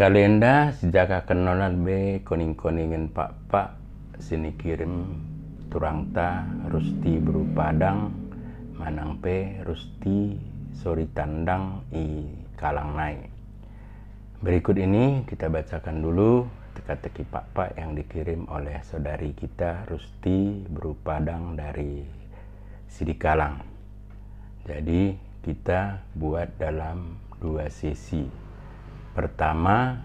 kalenda sejak kenalan be koning-koningin pak-pak sini kirim turangta rusti berupadang manang pe rusti sori tandang i kalang naik berikut ini kita bacakan dulu teka-teki pak-pak yang dikirim oleh saudari kita Rusti berupadang dari sidi kalang jadi kita buat dalam dua sesi pertama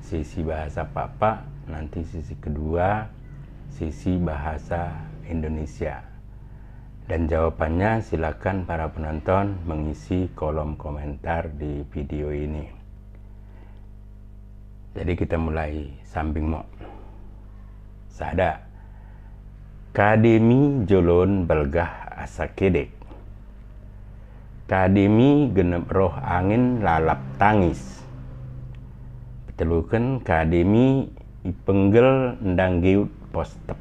sisi bahasa Papa nanti sisi kedua sisi bahasa Indonesia dan jawabannya silakan para penonton mengisi kolom komentar di video ini jadi kita mulai samping mo sada kademi jolon belgah asakedek kademi genep roh angin lalap tangis teluken Kademi ipenggel endang geut postep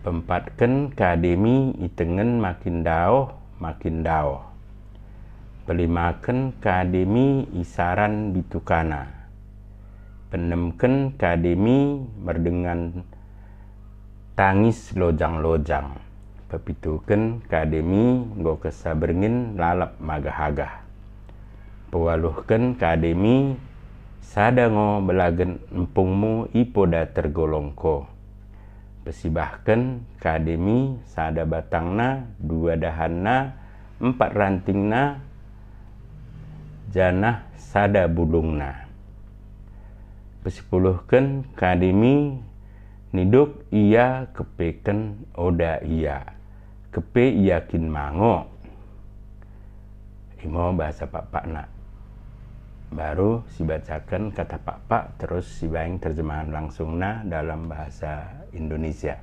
pempatkan Kademi itengen makin daoh makin daoh pelimaken Kademi isaran bitukana penemken Kademi merdengan tangis lojang-lojang ke Kademi go kesaberngin lalap magahagah pewaluhken Kademi sadango belagen empungmu ipoda tergolongko Pesibahken kademi sada batangna dua dahanna empat rantingna janah sada budungna Pesipuluhken kademi niduk ia kepeken oda ia kepe yakin mango imo bahasa pak pak nak baru si bacakan kata Pak Pak terus si bayang terjemahan langsung nah dalam bahasa Indonesia.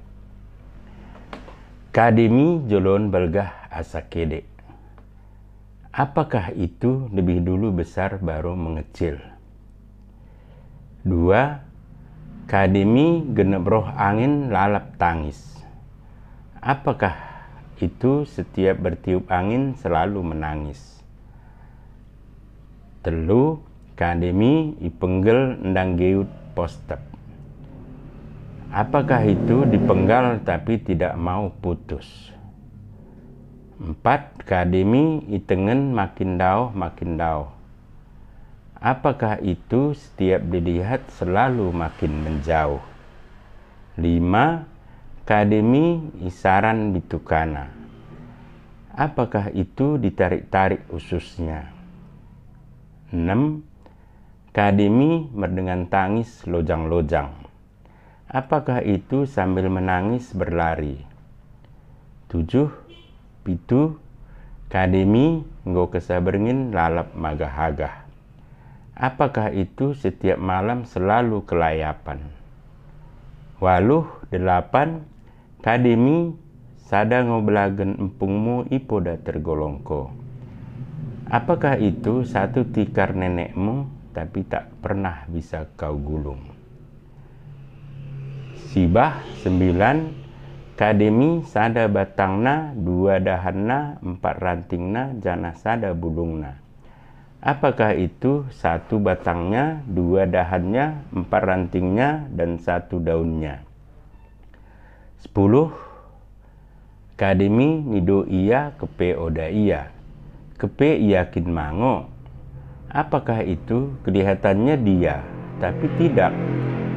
kademi jolon belgah asakede. Apakah itu lebih dulu besar baru mengecil? Dua, kademi genep angin lalap tangis. Apakah itu setiap bertiup angin selalu menangis? telu kademi ipenggel ndang geut postep apakah itu dipenggal tapi tidak mau putus empat kademi itengen makin dao makin dao apakah itu setiap dilihat selalu makin menjauh lima kademi isaran bitukana apakah itu ditarik-tarik ususnya 6. Kadimi mendengar tangis lojang-lojang. Apakah itu sambil menangis berlari? 7. Pitu Kadimi nggo kesabernin lalap magahagah. Apakah itu setiap malam selalu kelayapan? Waluh delapan, kademi sada ngobelagen empungmu ipoda tergolongko. Apakah itu satu tikar nenekmu tapi tak pernah bisa kau gulung? Sibah 9 Kademi sada batangna dua dahanna empat rantingna jana sada bulungna Apakah itu satu batangnya, dua dahannya, empat rantingnya, dan satu daunnya? Sepuluh, Kademi nido iya kepe iya Kepe yakin mango. Apakah itu? Kelihatannya dia, tapi tidak.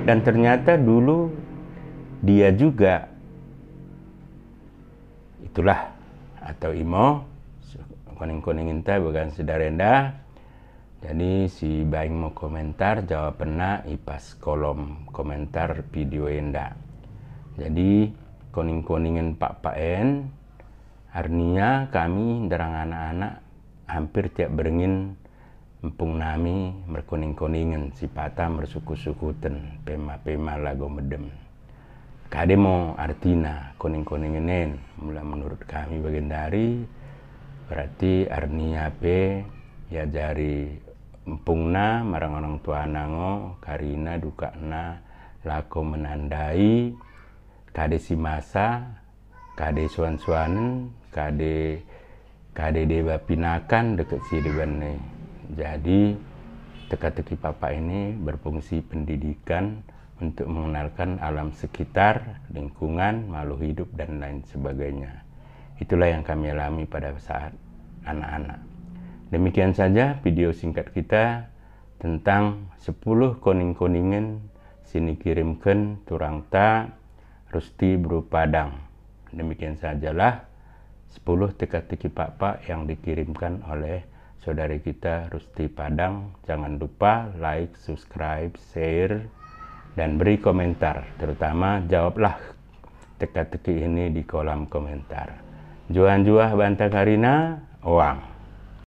Dan ternyata dulu dia juga. Itulah atau imo koning-koning inta bukan sedarenda. Jadi si baik mau komentar jawab pernah ipas kolom komentar video enda. Jadi koning kuningin pak pak En, arnia kami derang anak-anak hampir tiap beringin empung nami merkuning-kuningan sipata mersuku-sukuten pema-pema lago medem mo artina koning kuningenen mula menurut kami bagian dari berarti arnia pe ya jari empungna marang orang tua nango karina duka na lako menandai kade masa kade suan-suanen kade KDD Bapinakan deket Sidiban nih. Jadi teka-teki papa ini berfungsi pendidikan untuk mengenalkan alam sekitar, lingkungan, malu hidup, dan lain sebagainya. Itulah yang kami alami pada saat anak-anak. Demikian saja video singkat kita tentang 10 koning koningin sini kirimkan turang Rusti berupadang. dang. Demikian sajalah. 10 teka-teki pak yang dikirimkan oleh saudari kita Rusti Padang. Jangan lupa like, subscribe, share, dan beri komentar. Terutama jawablah teka-teki ini di kolom komentar. Juan Juah Banta Karina, uang.